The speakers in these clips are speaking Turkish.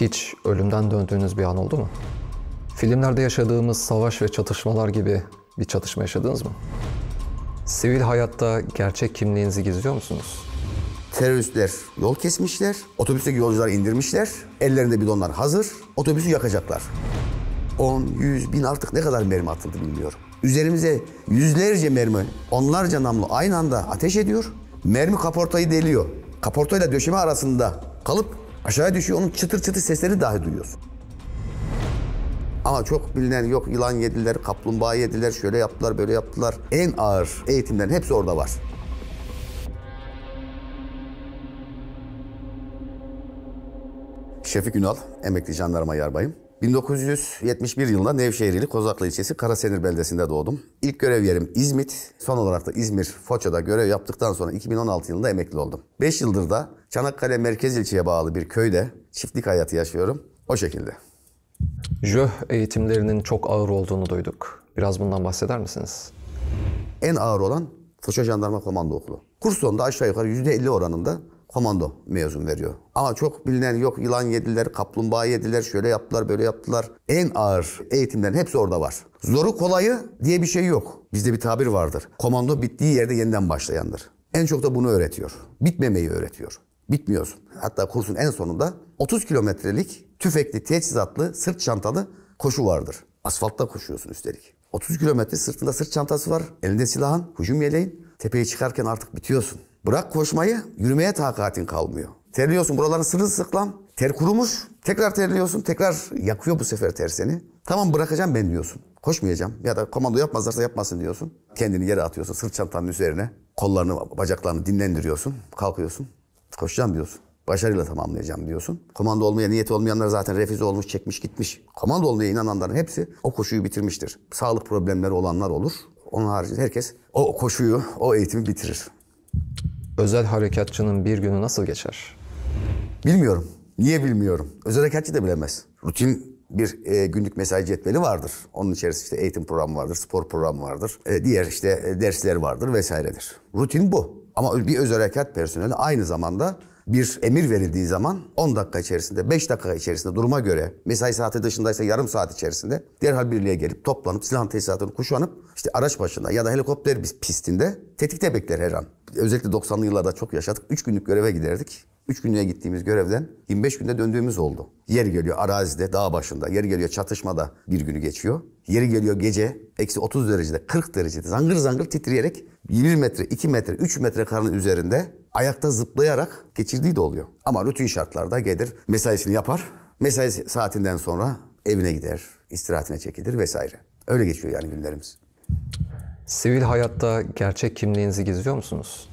Hiç ölümden döndüğünüz bir an oldu mu? Filmlerde yaşadığımız savaş ve çatışmalar gibi bir çatışma yaşadınız mı? Sivil hayatta gerçek kimliğinizi gizliyor musunuz? Teröristler yol kesmişler, otobüsteki yolcular indirmişler, ellerinde bidonlar hazır, otobüsü yakacaklar. 10, 100, bin artık ne kadar mermi atıldı bilmiyorum. Üzerimize yüzlerce mermi, onlarca namlu aynı anda ateş ediyor. Mermi kaportayı deliyor. Kaportayla döşeme arasında kalıp Aşağıya düşüyor onun çıtır çıtır seslerini dahi duyuyorsun. Ama çok bilinen yok yılan yediler, kaplumbağa yediler, şöyle yaptılar, böyle yaptılar. En ağır eğitimlerin hepsi orada var. Şefik Ünal, emekli jandarma yarbayım. 1971 yılında Nevşehirli Kozaklı ilçesi Karasenir beldesinde doğdum. İlk görev yerim İzmit, son olarak da İzmir Foça'da görev yaptıktan sonra 2016 yılında emekli oldum. 5 yıldır da Çanakkale merkez ilçeye bağlı bir köyde çiftlik hayatı yaşıyorum. O şekilde. Jöh eğitimlerinin çok ağır olduğunu duyduk. Biraz bundan bahseder misiniz? En ağır olan Foça Jandarma Komando Okulu. Kurs sonunda aşağı yukarı %50 oranında komando mezun veriyor. Ama çok bilinen yok yılan yediler, kaplumbağa yediler, şöyle yaptılar, böyle yaptılar. En ağır eğitimlerin hepsi orada var. Zoru kolayı diye bir şey yok. Bizde bir tabir vardır. Komando bittiği yerde yeniden başlayandır. En çok da bunu öğretiyor. Bitmemeyi öğretiyor. Bitmiyorsun. Hatta kursun en sonunda 30 kilometrelik tüfekli, teçhizatlı, sırt çantalı koşu vardır. Asfaltta koşuyorsun üstelik. 30 kilometre sırtında sırt çantası var. Elinde silahın, hücum yeleğin. Tepeye çıkarken artık bitiyorsun. Bırak koşmayı, yürümeye takatin kalmıyor. Terliyorsun buraların sırılsıklam. Ter kurumuş. Tekrar terliyorsun. Tekrar yakıyor bu sefer ter seni. Tamam bırakacağım ben diyorsun. Koşmayacağım. Ya da komando yapmazlarsa yapmasın diyorsun. Kendini yere atıyorsun sırt çantanın üzerine. Kollarını, bacaklarını dinlendiriyorsun. Kalkıyorsun. Koşacağım diyorsun. Başarıyla tamamlayacağım diyorsun. Komando olmaya niyeti olmayanlar zaten refüze olmuş, çekmiş, gitmiş. Komando olmaya inananların hepsi o koşuyu bitirmiştir. Sağlık problemleri olanlar olur. Onun haricinde herkes o koşuyu, o eğitimi bitirir özel harekatçının bir günü nasıl geçer? Bilmiyorum. Niye bilmiyorum? Özel harekatçı da bilemez. Rutin bir e, günlük mesai cetveli vardır. Onun içerisinde işte eğitim programı vardır, spor programı vardır. E, diğer işte e, dersler vardır vesairedir. Rutin bu. Ama bir özel harekat personeli aynı zamanda bir emir verildiği zaman 10 dakika içerisinde, 5 dakika içerisinde duruma göre mesai saati dışındaysa yarım saat içerisinde derhal birliğe gelip toplanıp silah tesisatını kuşanıp işte araç başında ya da helikopter pistinde tetikte bekler her an özellikle 90'lı yıllarda çok yaşadık. 3 günlük göreve giderdik. 3 günlüğe gittiğimiz görevden 25 günde döndüğümüz oldu. Yeri geliyor arazide, dağ başında. Yeri geliyor çatışmada bir günü geçiyor. Yeri geliyor gece eksi 30 derecede, 40 derecede zangır zangır titreyerek 20 metre, 2 metre, 3 metre karın üzerinde ayakta zıplayarak geçirdiği de oluyor. Ama rutin şartlarda gelir, mesaisini yapar. Mesai saatinden sonra evine gider, istirahatine çekilir vesaire. Öyle geçiyor yani günlerimiz. Sivil hayatta gerçek kimliğinizi gizliyor musunuz?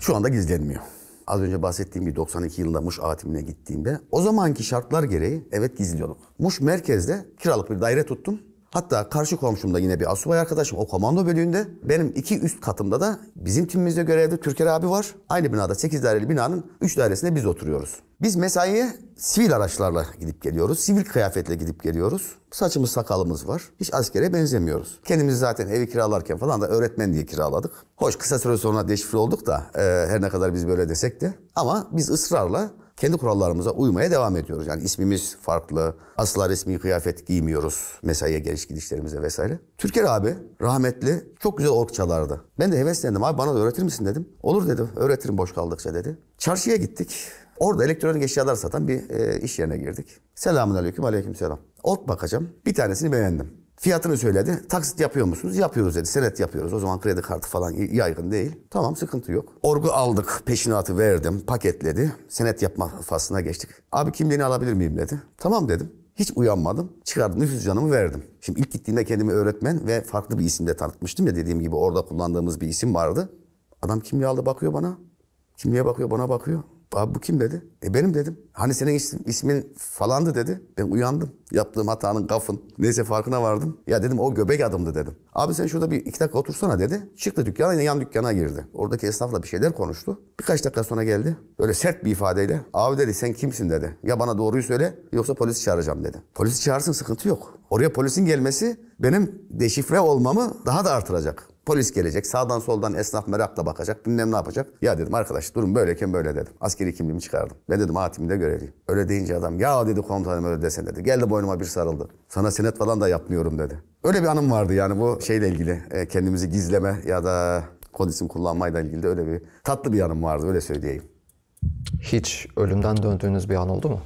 Şu anda gizlenmiyor. Az önce bahsettiğim bir 92 yılında Muş atimine gittiğimde o zamanki şartlar gereği evet gizliyorduk. Muş merkezde kiralık bir daire tuttum. Hatta karşı komşumda yine bir asubay arkadaşım o komando bölüğünde. Benim iki üst katımda da bizim timimizde görevli Türker abi var. Aynı binada 8 daireli binanın 3 dairesinde biz oturuyoruz. Biz mesaiye sivil araçlarla gidip geliyoruz. Sivil kıyafetle gidip geliyoruz. Saçımız sakalımız var. Hiç askere benzemiyoruz. Kendimiz zaten evi kiralarken falan da öğretmen diye kiraladık. Hoş kısa süre sonra deşifre olduk da e, her ne kadar biz böyle desek de. Ama biz ısrarla kendi kurallarımıza uymaya devam ediyoruz. Yani ismimiz farklı. Asla resmi kıyafet giymiyoruz mesaiye geliş gidişlerimize vesaire. Türker abi rahmetli çok güzel ork çalardı. Ben de heveslendim abi bana da öğretir misin dedim. Olur dedim öğretirim boş kaldıkça dedi. Çarşıya gittik. Orada elektronik eşyalar satan bir e, iş yerine girdik. Selamun aleyküm aleyküm selam. Ork bakacağım. Bir tanesini beğendim. Fiyatını söyledi. Taksit yapıyor musunuz? Yapıyoruz dedi. Senet yapıyoruz. O zaman kredi kartı falan yaygın değil. Tamam sıkıntı yok. Orgu aldık. Peşinatı verdim. Paketledi. Senet yapma faslına geçtik. Abi kimliğini alabilir miyim dedi. Tamam dedim. Hiç uyanmadım. Çıkardım nüfus canımı verdim. Şimdi ilk gittiğimde kendimi öğretmen ve farklı bir isimde tanıtmıştım ya dediğim gibi orada kullandığımız bir isim vardı. Adam kimliği aldı bakıyor bana. Kimliğe bakıyor bana bakıyor. Abi bu kim dedi? E benim dedim. Hani senin ismin, ismin falandı dedi. Ben uyandım. Yaptığım hatanın kafın. Neyse farkına vardım. Ya dedim o göbek adımdı dedim. Abi sen şurada bir iki dakika otursana dedi. Çıktı dükkana yine yan dükkana girdi. Oradaki esnafla bir şeyler konuştu. Birkaç dakika sonra geldi. Böyle sert bir ifadeyle. Abi dedi sen kimsin dedi. Ya bana doğruyu söyle yoksa polisi çağıracağım dedi. Polisi çağırsın sıkıntı yok. Oraya polisin gelmesi benim deşifre olmamı daha da artıracak. Polis gelecek. Sağdan soldan esnaf merakla bakacak. Bilmem ne yapacak. Ya dedim arkadaş durum böyleyken böyle dedim. Askeri kimliğimi çıkardım. Ben dedim hatimde görevliyim. Öyle deyince adam ya dedi komutanım öyle desen dedi. Geldi boynuma bir sarıldı. Sana senet falan da yapmıyorum dedi. Öyle bir anım vardı yani bu şeyle ilgili. E, kendimizi gizleme ya da kod isim kullanmayla ilgili de öyle bir tatlı bir anım vardı öyle söyleyeyim. Hiç ölümden döndüğünüz bir an oldu mu?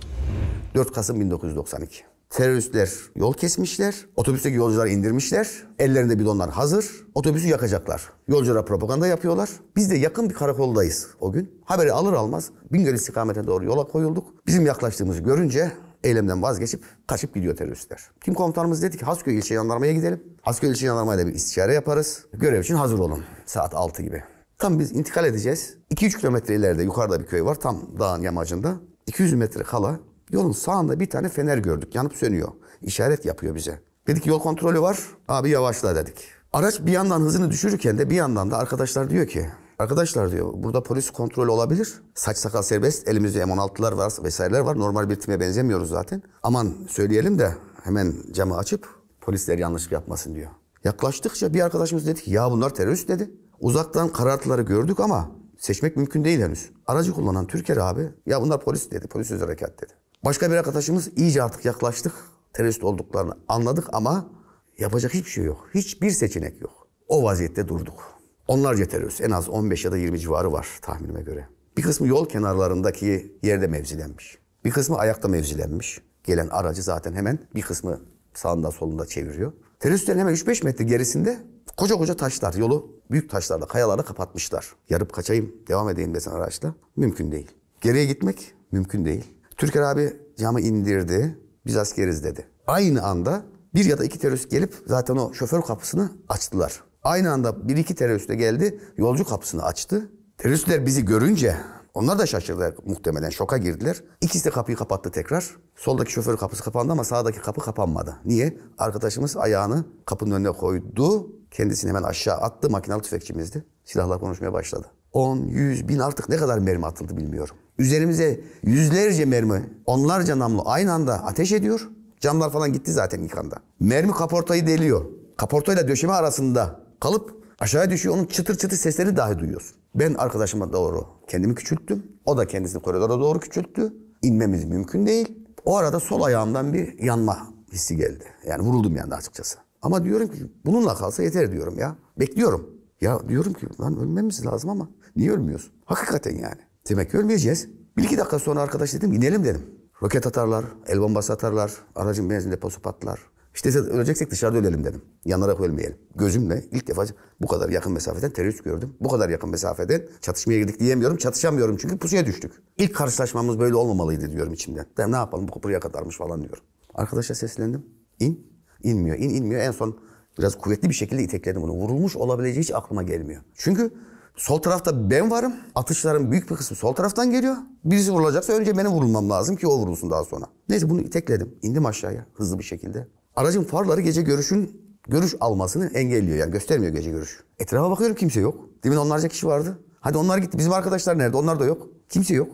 4 Kasım 1992 teröristler yol kesmişler. Otobüsteki yolcuları indirmişler. Ellerinde bidonlar hazır. Otobüsü yakacaklar. Yolculara propaganda yapıyorlar. Biz de yakın bir karakoldayız o gün. Haberi alır almaz Bingöl istikametine doğru yola koyulduk. Bizim yaklaştığımızı görünce eylemden vazgeçip kaçıp gidiyor teröristler. Kim komutanımız dedi ki Hasköy ilçe jandarmaya gidelim. Hasköy ilçe da bir istişare yaparız. Görev için hazır olun. Saat 6 gibi. Tam biz intikal edeceğiz. 2-3 kilometre ileride yukarıda bir köy var. Tam dağın yamacında. 200 metre kala Yolun sağında bir tane fener gördük. Yanıp sönüyor. İşaret yapıyor bize. Dedik ki yol kontrolü var. Abi yavaşla dedik. Araç bir yandan hızını düşürürken de bir yandan da arkadaşlar diyor ki Arkadaşlar diyor burada polis kontrolü olabilir. Saç sakal serbest. Elimizde M16'lar var vesaireler var. Normal bir time benzemiyoruz zaten. Aman söyleyelim de hemen camı açıp polisler yanlışlık yapmasın diyor. Yaklaştıkça bir arkadaşımız dedi ki ya bunlar terörist dedi. Uzaktan karartıları gördük ama seçmek mümkün değil henüz. Aracı kullanan Türker abi ya bunlar polis dedi. Polis özel harekat dedi. Başka bir arkadaşımız iyice artık yaklaştık. Terörist olduklarını anladık ama yapacak hiçbir şey yok. Hiçbir seçenek yok. O vaziyette durduk. Onlarca terörist en az 15 ya da 20 civarı var tahminime göre. Bir kısmı yol kenarlarındaki yerde mevzilenmiş. Bir kısmı ayakta mevzilenmiş. Gelen aracı zaten hemen bir kısmı sağında solunda çeviriyor. Teröristlerin hemen 3-5 metre gerisinde koca koca taşlar yolu büyük taşlarla kayalarla kapatmışlar. Yarıp kaçayım devam edeyim desen araçla mümkün değil. Geriye gitmek mümkün değil. Türker abi camı indirdi. Biz askeriz dedi. Aynı anda bir ya da iki terörist gelip zaten o şoför kapısını açtılar. Aynı anda bir iki terörist de geldi. Yolcu kapısını açtı. Teröristler bizi görünce onlar da şaşırdılar muhtemelen şoka girdiler. İkisi de kapıyı kapattı tekrar. Soldaki şoför kapısı kapandı ama sağdaki kapı kapanmadı. Niye? Arkadaşımız ayağını kapının önüne koydu. Kendisini hemen aşağı attı. Makinalı tüfekçimizdi. Silahla konuşmaya başladı. 10, 100, bin artık ne kadar mermi atıldı bilmiyorum. Üzerimize yüzlerce mermi, onlarca namlu aynı anda ateş ediyor. Camlar falan gitti zaten yıkanda. Mermi kaportayı deliyor. Kaportayla döşeme arasında kalıp aşağıya düşüyor. Onun çıtır çıtır sesleri dahi duyuyorsun. Ben arkadaşıma doğru kendimi küçülttüm. O da kendisini koridora doğru küçülttü. İnmemiz mümkün değil. O arada sol ayağımdan bir yanma hissi geldi. Yani vuruldum yani açıkçası. Ama diyorum ki bununla kalsa yeter diyorum ya. Bekliyorum. Ya diyorum ki lan ölmemiz lazım ama niye ölmüyorsun? Hakikaten yani. Demek ki ölmeyeceğiz. Bir iki dakika sonra arkadaş dedim inelim dedim. Roket atarlar, el bombası atarlar, aracın benzin deposu patlar. İşte öleceksek dışarıda ölelim dedim. Yanarak ölmeyelim. Gözümle ilk defa bu kadar yakın mesafeden terörist gördüm. Bu kadar yakın mesafeden çatışmaya girdik diyemiyorum. Çatışamıyorum çünkü pusuya düştük. İlk karşılaşmamız böyle olmamalıydı diyorum içimden. Ben ne yapalım bu buraya kadarmış falan diyorum. Arkadaşa seslendim. İn. İnmiyor in inmiyor. En son biraz kuvvetli bir şekilde itekledim bunu. Vurulmuş olabileceği hiç aklıma gelmiyor. Çünkü Sol tarafta ben varım. Atışların büyük bir kısmı sol taraftan geliyor. Birisi vurulacaksa önce benim vurulmam lazım ki o vurulsun daha sonra. Neyse bunu itekledim. İndim aşağıya hızlı bir şekilde. Aracın farları gece görüşün görüş almasını engelliyor. Yani göstermiyor gece görüş. Etrafa bakıyorum kimse yok. Demin onlarca kişi vardı. Hadi onlar gitti. Bizim arkadaşlar nerede? Onlar da yok. Kimse yok.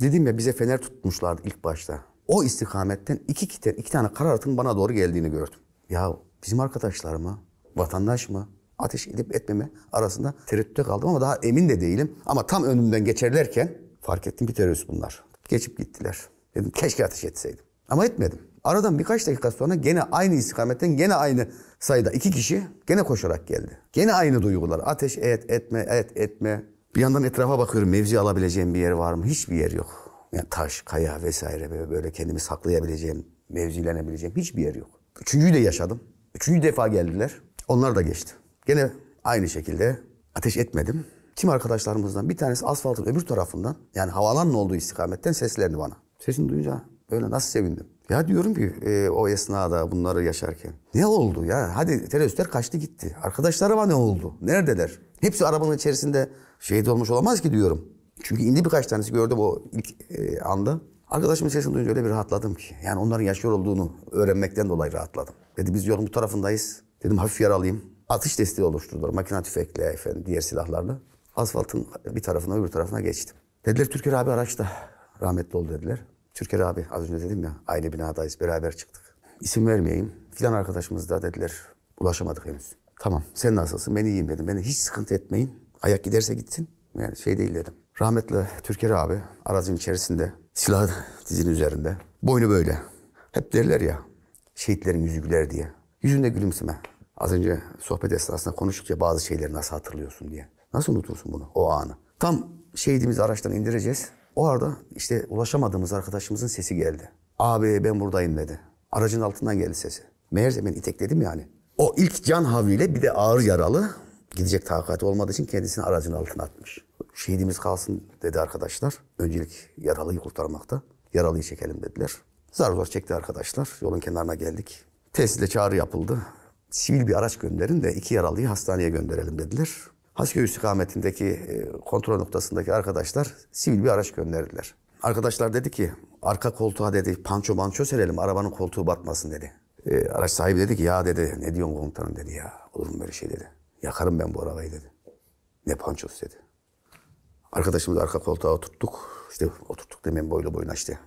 Dedim ya bize fener tutmuşlardı ilk başta. O istikametten iki, kiter, iki tane karartın bana doğru geldiğini gördüm. Ya bizim arkadaşlar mı? Vatandaş mı? ateş edip etmeme arasında tereddütte kaldım ama daha emin de değilim. Ama tam önümden geçerlerken fark ettim ki terörist bunlar. Geçip gittiler. Dedim keşke ateş etseydim. Ama etmedim. Aradan birkaç dakika sonra gene aynı istikametten gene aynı sayıda iki kişi gene koşarak geldi. Gene aynı duygular. Ateş et, etme, et, etme. Bir yandan etrafa bakıyorum mevzi alabileceğim bir yer var mı? Hiçbir yer yok. Yani taş, kaya vesaire böyle kendimi saklayabileceğim, mevzilenebileceğim hiçbir yer yok. Üçüncüyü de yaşadım. Üçüncü defa geldiler. Onlar da geçti. Gene aynı şekilde ateş etmedim. Tim arkadaşlarımızdan bir tanesi asfaltın öbür tarafından yani havalanın olduğu istikametten seslendi bana. Sesini duyunca böyle nasıl sevindim. Ya diyorum ki e, o esnada bunları yaşarken ne oldu ya? Hadi teröristler kaçtı gitti. Arkadaşlarıma ne oldu? Neredeler? Hepsi arabanın içerisinde şehit olmuş olamaz ki diyorum. Çünkü indi birkaç tanesi gördüm o ilk e, anda. Arkadaşımın sesini duyunca öyle bir rahatladım ki. Yani onların yaşıyor olduğunu öğrenmekten dolayı rahatladım. Dedi biz yolun bu tarafındayız. Dedim hafif yaralıyım atış desteği oluşturdular. Makina tüfekle efendim diğer silahlarla. Asfaltın bir tarafına öbür tarafına geçtim. Dediler Türker abi araçta rahmetli oldu dediler. Türker abi az önce dedim ya aynı binadayız beraber çıktık. İsim vermeyeyim. Filan arkadaşımız da dediler ulaşamadık henüz. Tamam sen nasılsın ben iyiyim dedim. Beni hiç sıkıntı etmeyin. Ayak giderse gitsin. Yani şey değil dedim. Rahmetli Türker abi aracın içerisinde silah dizinin üzerinde. Boynu böyle. Hep derler ya şehitlerin yüzü güler diye. Yüzünde gülümseme. Az önce sohbet esnasında konuştuk ya bazı şeyleri nasıl hatırlıyorsun diye. Nasıl unutursun bunu o anı? Tam şehidimizi araçtan indireceğiz. O arada işte ulaşamadığımız arkadaşımızın sesi geldi. Abi ben buradayım dedi. Aracın altından geldi sesi. Meğerse ben itekledim yani. O ilk can havliyle bir de ağır yaralı gidecek takati olmadığı için kendisini aracın altına atmış. Şehidimiz kalsın dedi arkadaşlar. Öncelik yaralıyı kurtarmakta. Yaralıyı çekelim dediler. Zar zor çekti arkadaşlar. Yolun kenarına geldik. Tesisle çağrı yapıldı sivil bir araç gönderin de iki yaralıyı hastaneye gönderelim dediler. Haşköy istikametindeki e, kontrol noktasındaki arkadaşlar sivil bir araç gönderdiler. Arkadaşlar dedi ki arka koltuğa dedi panço manço serelim arabanın koltuğu batmasın dedi. E, araç sahibi dedi ki ya dedi ne diyorsun komutanım dedi ya olur mu böyle şey dedi. Yakarım ben bu arabayı dedi. Ne pançosu dedi. Arkadaşımızı arka koltuğa oturttuk. İşte oturttuk demeyeyim boylu boyuna işte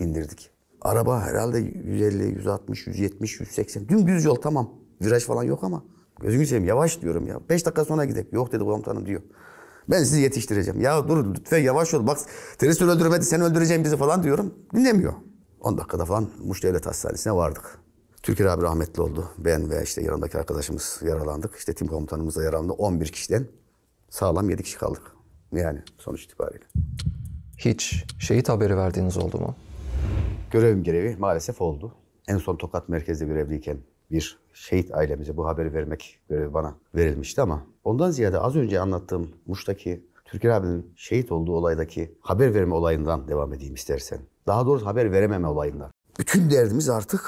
bindirdik. Araba herhalde 150, 160, 170, 180 dümdüz yol tamam. Viraj falan yok ama. Gözünü seveyim yavaş diyorum ya. Beş dakika sonra gidelim. Yok dedi komutanım diyor. Ben sizi yetiştireceğim. Ya dur lütfen yavaş ol. Bak teröristler öldürmedi sen öldüreceğim bizi falan diyorum. Dinlemiyor. 10 dakikada falan Muş Devlet Hastanesi'ne vardık. Türker abi rahmetli oldu. Ben ve işte yanımdaki arkadaşımız yaralandık. İşte tim komutanımız da yaralandı. 11 kişiden sağlam 7 kişi kaldık. Yani sonuç itibariyle. Hiç şehit haberi verdiğiniz oldu mu? Görevim gereği maalesef oldu. En son Tokat merkezde görevliyken bir şehit ailemize bu haberi vermek görevi bana verilmişti ama ondan ziyade az önce anlattığım Muş'taki Türker abinin şehit olduğu olaydaki haber verme olayından devam edeyim istersen. Daha doğrusu haber verememe olayından. Bütün derdimiz artık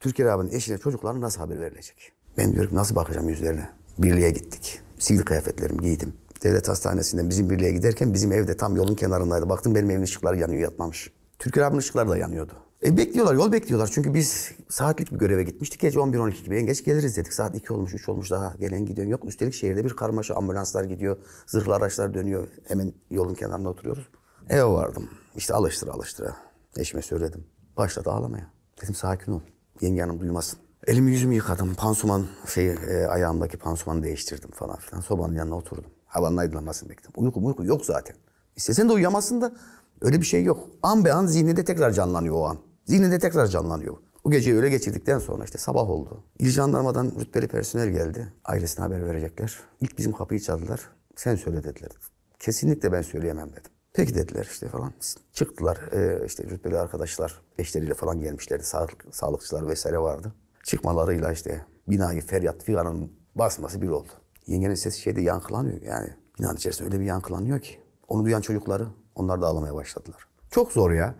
Türker abinin eşine çocuklarına nasıl haber verilecek? Ben diyorum nasıl bakacağım yüzlerine? Birliğe gittik. Sivil kıyafetlerimi giydim. Devlet hastanesinden bizim birliğe giderken bizim evde tam yolun kenarındaydı. Baktım benim evimin ışıkları yanıyor yatmamış. Türker abinin ışıkları da yanıyordu. E, bekliyorlar, yol bekliyorlar. Çünkü biz saatlik bir göreve gitmiştik. Gece 11-12 gibi en geç geliriz dedik. Saat 2 olmuş, 3 olmuş daha gelen gidiyor. Yok üstelik şehirde bir karmaşa. Ambulanslar gidiyor, zırhlı araçlar dönüyor. Hemen yolun kenarında oturuyoruz. Eve vardım. İşte alıştıra alıştıra. Eşime söyledim. Başladı ağlamaya. Dedim sakin ol. Yenge hanım duymasın. Elimi yüzümü yıkadım. Pansuman şey e, ayağımdaki pansumanı değiştirdim falan filan. Sobanın yanına oturdum. Havanın aydınlanmasını bekledim. Uyku uyku yok zaten. İstesen de uyuyamazsın da öyle bir şey yok. An be an zihninde tekrar canlanıyor o an. Zihninde tekrar canlanıyor. O geceyi öyle geçirdikten sonra işte sabah oldu. İl jandarmadan rütbeli personel geldi. Ailesine haber verecekler. İlk bizim kapıyı çaldılar. Sen söyle dediler. Kesinlikle ben söyleyemem dedim. Peki dediler işte falan. Çıktılar ee, işte rütbeli arkadaşlar eşleriyle falan gelmişlerdi. Sağlık, sağlıkçılar vesaire vardı. Çıkmalarıyla işte binayı feryat figanın basması bir oldu. Yengenin sesi şeyde yankılanıyor yani. Binanın içerisinde öyle bir yankılanıyor ki. Onu duyan çocukları onlar da ağlamaya başladılar. Çok zor ya.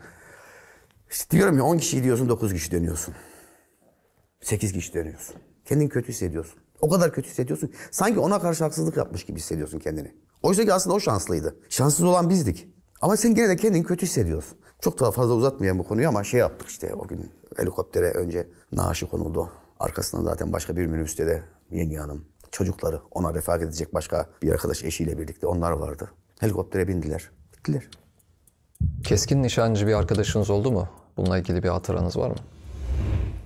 İşte diyorum ya 10 kişi gidiyorsun 9 kişi dönüyorsun. 8 kişi dönüyorsun. Kendini kötü hissediyorsun. O kadar kötü hissediyorsun. Sanki ona karşı haksızlık yapmış gibi hissediyorsun kendini. Oysa ki aslında o şanslıydı. Şanssız olan bizdik. Ama sen gene de kendini kötü hissediyorsun. Çok daha fazla uzatmayayım bu konuyu ama şey yaptık işte o gün helikoptere önce naaşı konuldu. Arkasından zaten başka bir minibüste de yenge hanım çocukları ona refakat edecek başka bir arkadaş eşiyle birlikte onlar vardı. Helikoptere bindiler. Gittiler. Keskin nişancı bir arkadaşınız oldu mu? Bununla ilgili bir hatıranız var mı?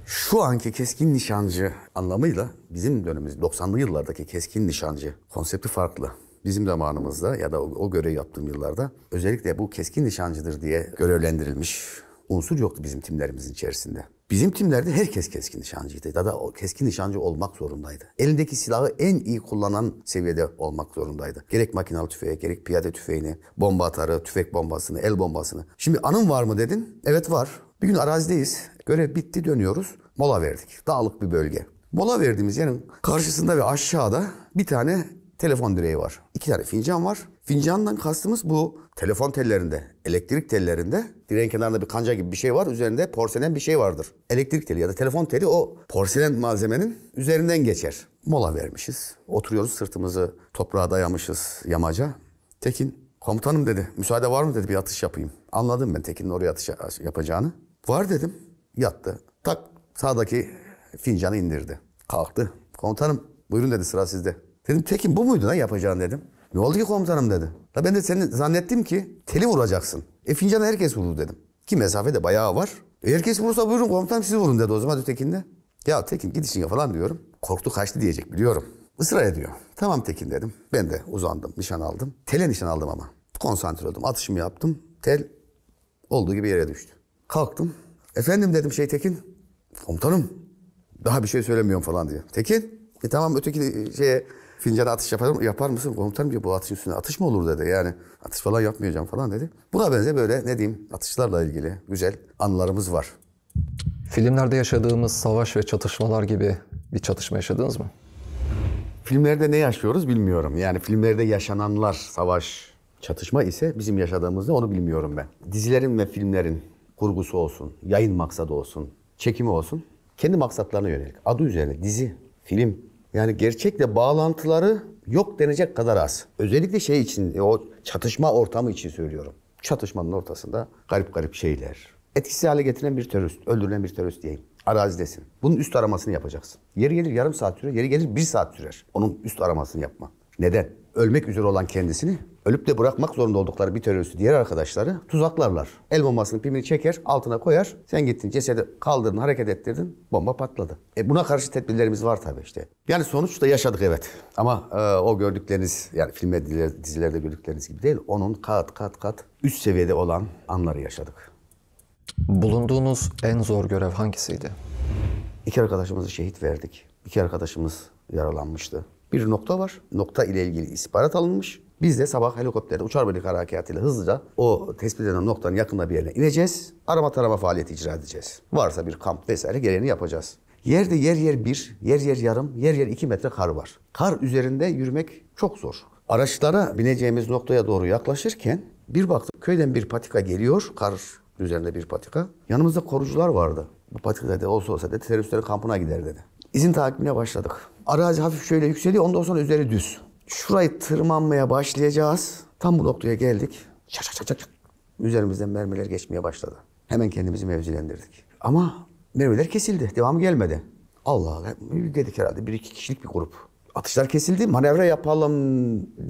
Şu anki keskin nişancı anlamıyla bizim dönemimiz 90'lı yıllardaki keskin nişancı konsepti farklı. Bizim zamanımızda ya da o, o görev yaptığım yıllarda özellikle bu keskin nişancıdır diye görevlendirilmiş unsur yoktu bizim timlerimizin içerisinde. Bizim timlerde herkes keskin nişancıydı. Dada da keskin nişancı olmak zorundaydı. Elindeki silahı en iyi kullanan seviyede olmak zorundaydı. Gerek makinalı tüfeği, gerek piyade tüfeğini, bomba atarı, tüfek bombasını, el bombasını. Şimdi anım var mı dedin? Evet var. Bir gün arazideyiz. Görev bitti dönüyoruz. Mola verdik. Dağlık bir bölge. Mola verdiğimiz yerin karşısında ve aşağıda bir tane telefon direği var. İki tane fincan var. Fincandan kastımız bu telefon tellerinde, elektrik tellerinde direğin kenarında bir kanca gibi bir şey var. Üzerinde porselen bir şey vardır. Elektrik teli ya da telefon teli o porselen malzemenin üzerinden geçer. Mola vermişiz. Oturuyoruz sırtımızı toprağa dayamışız yamaca. Tekin komutanım dedi müsaade var mı dedi bir atış yapayım. Anladım ben Tekin'in oraya atış yapacağını. Var dedim yattı. Tak sağdaki fincanı indirdi. Kalktı. Komutanım buyurun dedi sıra sizde. Dedim Tekin bu muydu lan yapacağın dedim. Ne oldu ki komutanım dedi. La ben de seni zannettim ki teli vuracaksın. E fincanı herkes vurur dedim. Ki mesafede bayağı var. E, herkes vursa buyurun komutanım siz vurun dedi o zaman Tekin de. Ya Tekin gidişin ya falan diyorum. Korktu kaçtı diyecek biliyorum. Israr ediyor. Tamam Tekin dedim. Ben de uzandım nişan aldım. Tele nişan aldım ama. Konsantre oldum. Atışımı yaptım. Tel olduğu gibi yere düştü. Kalktım. Efendim dedim şey Tekin. Komutanım daha bir şey söylemiyorum falan diye. Tekin. E tamam öteki e, şeye Fincana atış yapar, yapar mısın? Komutanım diyor bu atışın üstüne atış mı olur dedi. Yani atış falan yapmayacağım falan dedi. Buna benzer böyle ne diyeyim atışlarla ilgili güzel anılarımız var. Filmlerde yaşadığımız savaş ve çatışmalar gibi bir çatışma yaşadınız mı? Filmlerde ne yaşıyoruz bilmiyorum. Yani filmlerde yaşananlar, savaş, çatışma ise bizim yaşadığımız ne onu bilmiyorum ben. Dizilerin ve filmlerin kurgusu olsun, yayın maksadı olsun, çekimi olsun kendi maksatlarına yönelik. Adı üzerine dizi, film, yani gerçekle bağlantıları yok denecek kadar az. Özellikle şey için, o çatışma ortamı için söylüyorum. Çatışmanın ortasında garip garip şeyler. Etkisiz hale getiren bir terörist, öldürülen bir terörist diyeyim. Arazidesin. Bunun üst aramasını yapacaksın. Yeri gelir yarım saat sürer, yeri gelir bir saat sürer. Onun üst aramasını yapma. Neden? ölmek üzere olan kendisini ölüp de bırakmak zorunda oldukları bir teröristi diğer arkadaşları tuzaklarlar. El bombasının pimini çeker, altına koyar. Sen gittin cesedi kaldırdın, hareket ettirdin, bomba patladı. E buna karşı tedbirlerimiz var tabii işte. Yani sonuçta yaşadık evet. Ama e, o gördükleriniz yani film dizilerde gördükleriniz gibi değil. Onun kat kat kat üst seviyede olan anları yaşadık. Bulunduğunuz en zor görev hangisiydi? İki arkadaşımızı şehit verdik. İki arkadaşımız yaralanmıştı bir nokta var. Nokta ile ilgili istihbarat alınmış. Biz de sabah helikopterle uçar birlik harekatıyla hızlıca o tespit edilen noktanın yakında bir yerine ineceğiz. Arama tarama faaliyeti icra edeceğiz. Varsa bir kamp vesaire gereğini yapacağız. Yerde yer yer bir, yer yer yarım, yer yer iki metre kar var. Kar üzerinde yürümek çok zor. Araçlara bineceğimiz noktaya doğru yaklaşırken bir baktık köyden bir patika geliyor. Kar üzerinde bir patika. Yanımızda korucular vardı. Bu patika dedi olsa olsa dedi teröristlerin kampına gider dedi. İzin takibine başladık. Arazi hafif şöyle yükseliyor. Ondan sonra üzeri düz. Şurayı tırmanmaya başlayacağız. Tam bu noktaya geldik. Çak çak çak çak. Üzerimizden mermiler geçmeye başladı. Hemen kendimizi mevzilendirdik. Ama mermiler kesildi. devam gelmedi. Allah Allah. Dedik herhalde bir iki kişilik bir grup. Atışlar kesildi. Manevra yapalım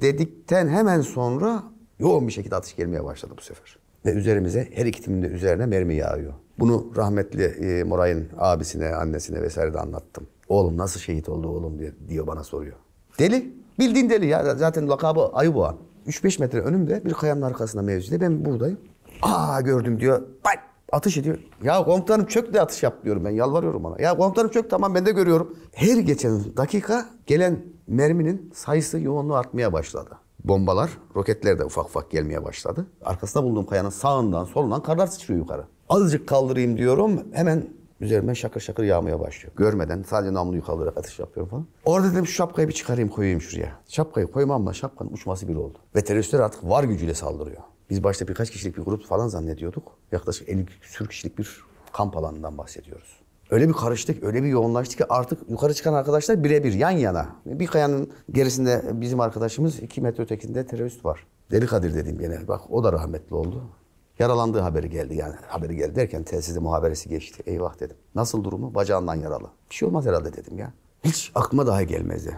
dedikten hemen sonra yoğun bir şekilde atış gelmeye başladı bu sefer. Ve üzerimize her iki timin de üzerine mermi yağıyor. Bunu rahmetli e, Moray'ın abisine, annesine vesaire de anlattım. Oğlum nasıl şehit oldu oğlum diye, diyor bana soruyor. Deli. Bildiğin deli ya. Zaten lakabı ayı Ayıboğan. 3-5 metre önümde bir kayanın arkasında mevzide. Ben buradayım. Aa gördüm diyor. Bak atış ediyor. Ya komutanım çök de atış yap diyorum ben. Yalvarıyorum ona. Ya komutanım çök tamam ben de görüyorum. Her geçen dakika gelen merminin sayısı yoğunluğu artmaya başladı. Bombalar, roketler de ufak ufak gelmeye başladı. Arkasında bulduğum kayanın sağından solundan karlar sıçrıyor yukarı. Azıcık kaldırayım diyorum. Hemen Üzerime şakır şakır yağmaya başlıyor. Görmeden sadece namlu yukarılarak atış yapıyorum falan. Orada dedim şu şapkayı bir çıkarayım koyayım şuraya. Şapkayı koymamla şapkanın uçması bir oldu. Ve teröristler artık var gücüyle saldırıyor. Biz başta birkaç kişilik bir grup falan zannediyorduk. Yaklaşık 50 küsür kişilik bir kamp alanından bahsediyoruz. Öyle bir karıştık, öyle bir yoğunlaştık ki artık yukarı çıkan arkadaşlar birebir yan yana. Bir kayanın gerisinde bizim arkadaşımız, iki metre ötekinde terörist var. Deli Kadir dedim gene. Bak o da rahmetli oldu. Yaralandığı haberi geldi yani. Haberi geldi derken telsizde muhaberesi geçti. Eyvah dedim. Nasıl durumu? Bacağından yaralı. Bir şey olmaz herhalde dedim ya. Hiç aklıma daha gelmezdi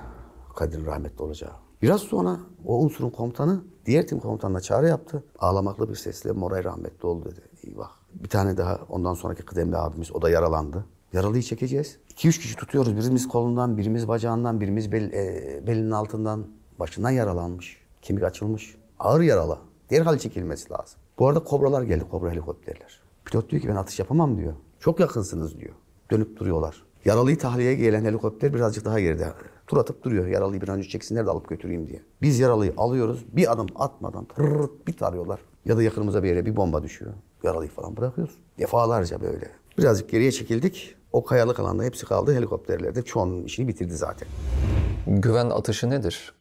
Kadir'in rahmetli olacağı. Biraz sonra o unsurun komutanı diğer tim komutanına çağrı yaptı. Ağlamaklı bir sesle Moray rahmetli oldu dedi. Eyvah. Bir tane daha ondan sonraki kıdemli abimiz o da yaralandı. Yaralıyı çekeceğiz. İki üç kişi tutuyoruz. Birimiz kolundan, birimiz bacağından, birimiz bel, e, belinin altından. Başından yaralanmış. Kemik açılmış. Ağır yaralı. Derhal çekilmesi lazım. Bu arada kobralar geldi, kobra helikopterler. Pilot diyor ki ben atış yapamam diyor. Çok yakınsınız diyor. Dönüp duruyorlar. Yaralıyı tahliye gelen helikopter birazcık daha geride. Tur atıp duruyor. Yaralıyı bir an önce çeksinler de alıp götüreyim diye. Biz yaralıyı alıyoruz. Bir adım atmadan tırırt bir tarıyorlar. Ya da yakınımıza bir yere bir bomba düşüyor. Yaralıyı falan bırakıyoruz. Defalarca böyle. Birazcık geriye çekildik. O kayalık alanda hepsi kaldı. Helikopterler de çoğunun işini bitirdi zaten. Güven atışı nedir?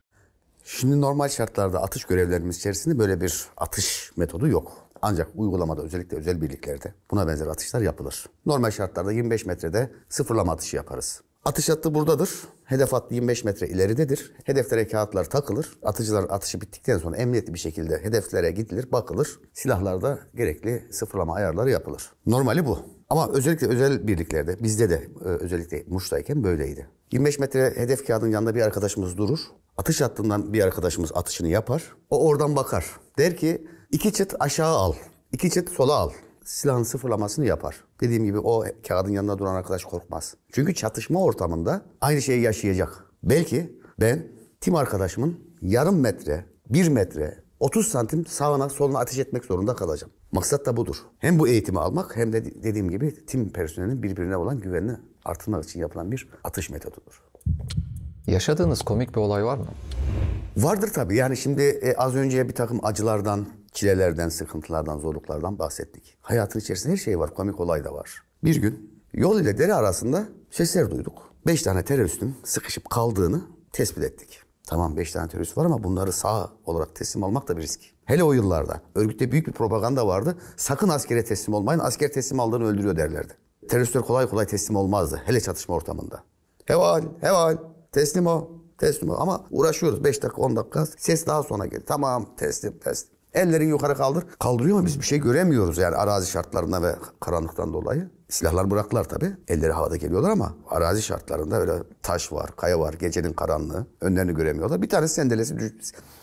Şimdi normal şartlarda atış görevlerimiz içerisinde böyle bir atış metodu yok. Ancak uygulamada özellikle özel birliklerde buna benzer atışlar yapılır. Normal şartlarda 25 metrede sıfırlama atışı yaparız. Atış hattı buradadır. Hedef hattı 25 metre ileridedir. Hedeflere kağıtlar takılır. Atıcılar atışı bittikten sonra emniyetli bir şekilde hedeflere gidilir, bakılır. Silahlarda gerekli sıfırlama ayarları yapılır. Normali bu. Ama özellikle özel birliklerde, bizde de e, özellikle Muş'tayken böyleydi. 25 metre hedef kağıdının yanında bir arkadaşımız durur. Atış hattından bir arkadaşımız atışını yapar. O oradan bakar. Der ki iki çıt aşağı al. iki çıt sola al. Silahın sıfırlamasını yapar. Dediğim gibi o kağıdın yanında duran arkadaş korkmaz. Çünkü çatışma ortamında aynı şeyi yaşayacak. Belki ben tim arkadaşımın yarım metre, bir metre, 30 santim sağına soluna ateş etmek zorunda kalacağım. Maksat da budur. Hem bu eğitimi almak hem de dediğim gibi tim personelinin birbirine olan güvenini artırmak için yapılan bir atış metodudur. Yaşadığınız komik bir olay var mı? Vardır tabii. Yani şimdi e, az önce bir takım acılardan, çilelerden, sıkıntılardan, zorluklardan bahsettik. Hayatın içerisinde her şey var. Komik olay da var. Bir gün yol ile dere arasında sesler duyduk. Beş tane teröristin sıkışıp kaldığını tespit ettik. Tamam beş tane terörist var ama bunları sağ olarak teslim almak da bir risk. Hele o yıllarda. Örgütte büyük bir propaganda vardı. Sakın askere teslim olmayın. Asker teslim aldığını öldürüyor derlerdi. Teröristler kolay kolay teslim olmazdı. Hele çatışma ortamında. Heval, heval. Teslim o, Teslim ol. Ama uğraşıyoruz. 5 dakika 10 dakika. Ses daha sonra gelir. Tamam teslim teslim. Ellerini yukarı kaldır. Kaldırıyor ama biz bir şey göremiyoruz yani arazi şartlarından ve karanlıktan dolayı. Silahlar bıraktılar tabii. Elleri havada geliyorlar ama arazi şartlarında öyle taş var, kaya var, gecenin karanlığı. Önlerini göremiyorlar. Bir tane sendelesi düştü.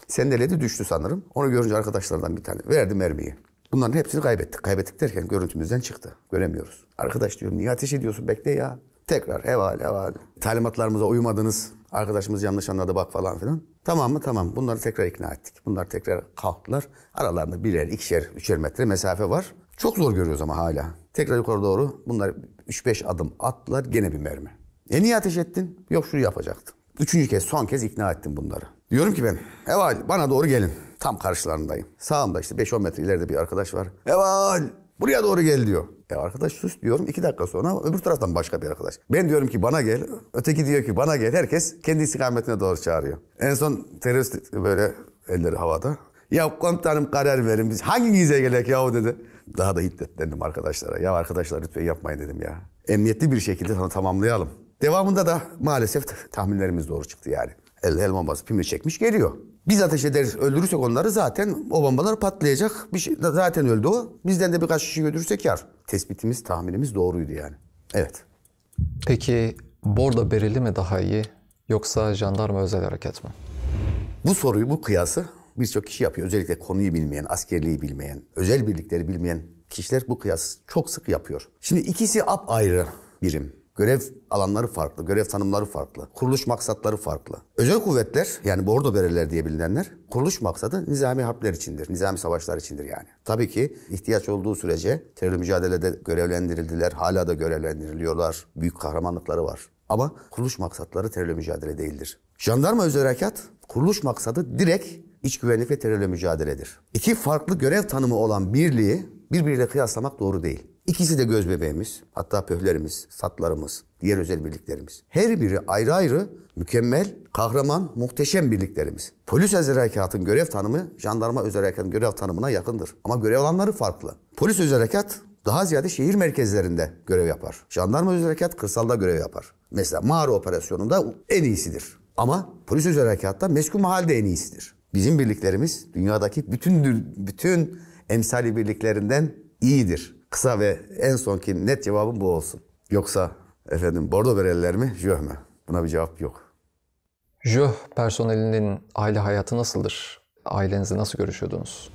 Sendeledi düştü sanırım. Onu görünce arkadaşlardan bir tane verdi mermiyi. Bunların hepsini kaybettik. Kaybettik derken görüntümüzden çıktı. Göremiyoruz. Arkadaş diyorum niye ateş ediyorsun bekle ya. Tekrar eval eval. Talimatlarımıza uymadınız. Arkadaşımız yanlış anladı bak falan filan. Tamam mı? Tamam. Bunları tekrar ikna ettik. Bunlar tekrar kalktılar. Aralarında birer, ikişer, üçer metre mesafe var. Çok zor görüyoruz ama hala. Tekrar yukarı doğru bunlar 3-5 adım attılar. Gene bir mermi. E niye ateş ettin? Yok şunu yapacaktım. Üçüncü kez, son kez ikna ettim bunları. Diyorum ki ben, Eval bana doğru gelin. Tam karşılarındayım. Sağımda işte 5-10 metre ileride bir arkadaş var. Eval Buraya doğru gel diyor. E arkadaş sus diyorum. iki dakika sonra öbür taraftan başka bir arkadaş. Ben diyorum ki bana gel. Öteki diyor ki bana gel. Herkes kendi istikametine doğru çağırıyor. En son terörist böyle elleri havada. Ya komutanım karar verin biz hanginize gerek yahu dedi. Daha da hiddetlendim arkadaşlara. Ya arkadaşlar lütfen yapmayın dedim ya. Emniyetli bir şekilde tamamlayalım. Devamında da maalesef tahminlerimiz doğru çıktı yani. El elma pimi çekmiş geliyor. Biz ateş ederiz, öldürürsek onları zaten o bombalar patlayacak. Bir şey, zaten öldü o. Bizden de birkaç kişi götürürsek yar. Tespitimiz, tahminimiz doğruydu yani. Evet. Peki Borda bereli mi daha iyi yoksa jandarma özel hareket mi? Bu soruyu, bu kıyası birçok kişi yapıyor. Özellikle konuyu bilmeyen, askerliği bilmeyen, özel birlikleri bilmeyen kişiler bu kıyası çok sık yapıyor. Şimdi ikisi ap ayrı birim. Görev alanları farklı, görev tanımları farklı, kuruluş maksatları farklı. Özel kuvvetler yani bordo bereler diye bilinenler kuruluş maksadı nizami harpler içindir, nizami savaşlar içindir yani. Tabii ki ihtiyaç olduğu sürece terör mücadelede görevlendirildiler, hala da görevlendiriliyorlar. Büyük kahramanlıkları var. Ama kuruluş maksatları terörle mücadele değildir. Jandarma özel harekat kuruluş maksadı direkt iç güvenlik ve terörle mücadeledir. İki farklı görev tanımı olan birliği birbiriyle kıyaslamak doğru değil. İkisi de göz bebeğimiz, hatta pöhlerimiz, satlarımız, diğer özel birliklerimiz. Her biri ayrı ayrı mükemmel, kahraman, muhteşem birliklerimiz. Polis özel harekatın görev tanımı, jandarma özel harekatın görev tanımına yakındır. Ama görev alanları farklı. Polis özel harekat daha ziyade şehir merkezlerinde görev yapar. Jandarma özel harekat kırsalda görev yapar. Mesela mağara operasyonunda en iyisidir. Ama polis özel harekatta meskun mahalde en iyisidir. Bizim birliklerimiz dünyadaki bütün bütün emsali birliklerinden iyidir. Kısa ve en sonki net cevabım bu olsun. Yoksa efendim bordo bereliler mi, jöh mü? Buna bir cevap yok. Jöh personelinin aile hayatı nasıldır? Ailenizi nasıl görüşüyordunuz?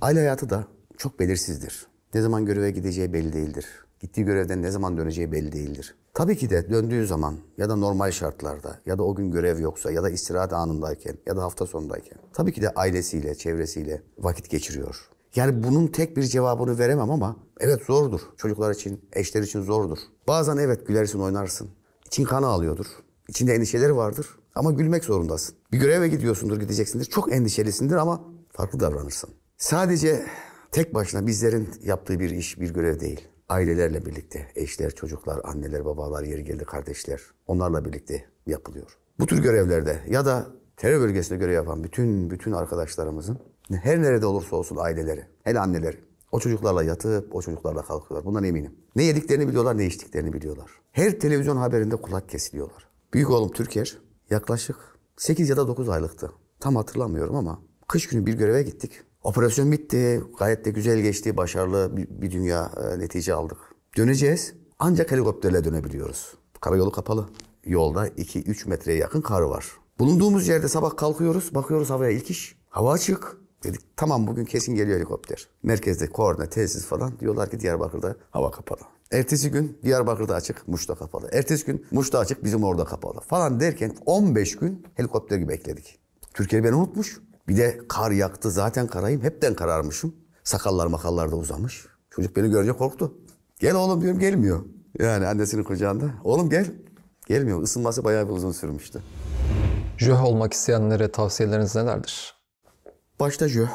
Aile hayatı da çok belirsizdir. Ne zaman göreve gideceği belli değildir. Gittiği görevden ne zaman döneceği belli değildir. Tabii ki de döndüğü zaman ya da normal şartlarda ya da o gün görev yoksa ya da istirahat anındayken ya da hafta sonundayken tabii ki de ailesiyle, çevresiyle vakit geçiriyor. Yani bunun tek bir cevabını veremem ama evet zordur. Çocuklar için, eşler için zordur. Bazen evet gülersin, oynarsın. İçin kanı alıyordur. İçinde endişeleri vardır ama gülmek zorundasın. Bir göreve gidiyorsundur, gideceksindir. Çok endişelisindir ama farklı davranırsın. Sadece tek başına bizlerin yaptığı bir iş, bir görev değil. Ailelerle birlikte, eşler, çocuklar, anneler, babalar, yeri geldi kardeşler. Onlarla birlikte yapılıyor. Bu tür görevlerde ya da terör bölgesinde görev yapan bütün bütün arkadaşlarımızın her nerede olursa olsun aileleri, hele anneleri. O çocuklarla yatıp o çocuklarla kalkıyorlar. Bundan eminim. Ne yediklerini biliyorlar, ne içtiklerini biliyorlar. Her televizyon haberinde kulak kesiliyorlar. Büyük oğlum Türker yaklaşık 8 ya da 9 aylıktı. Tam hatırlamıyorum ama kış günü bir göreve gittik. Operasyon bitti. Gayet de güzel geçti. Başarılı bir, bir dünya e, netice aldık. Döneceğiz. Ancak helikopterle dönebiliyoruz. Karayolu kapalı. Yolda 2-3 metreye yakın kar var. Bulunduğumuz yerde sabah kalkıyoruz. Bakıyoruz havaya ilk iş. Hava açık. Dedik tamam bugün kesin geliyor helikopter. Merkezde korna, tesis falan. Diyorlar ki Diyarbakır'da hava kapalı. Ertesi gün Diyarbakır'da açık, Muş'ta kapalı. Ertesi gün Muş'ta açık, bizim orada kapalı falan derken 15 gün helikopter gibi bekledik. Türkiye beni unutmuş. Bir de kar yaktı. Zaten karayım. Hepten kararmışım. Sakallar makallar da uzamış. Çocuk beni görünce korktu. Gel oğlum diyorum gelmiyor. Yani annesinin kucağında. Oğlum gel. Gelmiyor. Isınması bayağı bir uzun sürmüştü. Jöh olmak isteyenlere tavsiyeleriniz nelerdir? Başta jö,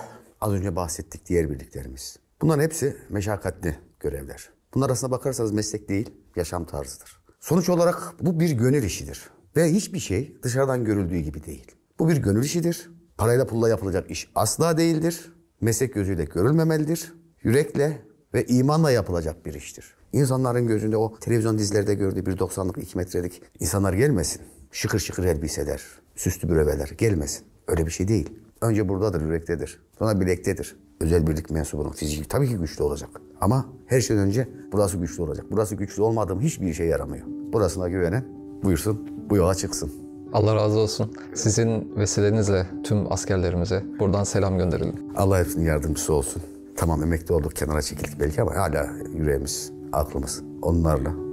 az önce bahsettik diğer birliklerimiz. Bunların hepsi meşakkatli görevler. Bunlar aslına bakarsanız meslek değil, yaşam tarzıdır. Sonuç olarak bu bir gönül işidir. Ve hiçbir şey dışarıdan görüldüğü gibi değil. Bu bir gönül işidir. Parayla pulla yapılacak iş asla değildir. Meslek gözüyle görülmemelidir. Yürekle ve imanla yapılacak bir iştir. İnsanların gözünde o televizyon dizilerde gördüğü bir 90'lık 2 metrelik insanlar gelmesin. Şıkır şıkır elbiseler, süslü büreveler gelmesin. Öyle bir şey değil. Önce buradadır, yürektedir. Sonra bilektedir. Özel birlik mensubunun fiziki tabii ki güçlü olacak. Ama her şeyden önce burası güçlü olacak. Burası güçlü olmadığım hiçbir işe yaramıyor. Burasına güvenen buyursun, bu yola çıksın. Allah razı olsun. Sizin vesilenizle tüm askerlerimize buradan selam gönderelim. Allah hepsinin yardımcısı olsun. Tamam emekli olduk, kenara çekildik belki ama hala yüreğimiz, aklımız onlarla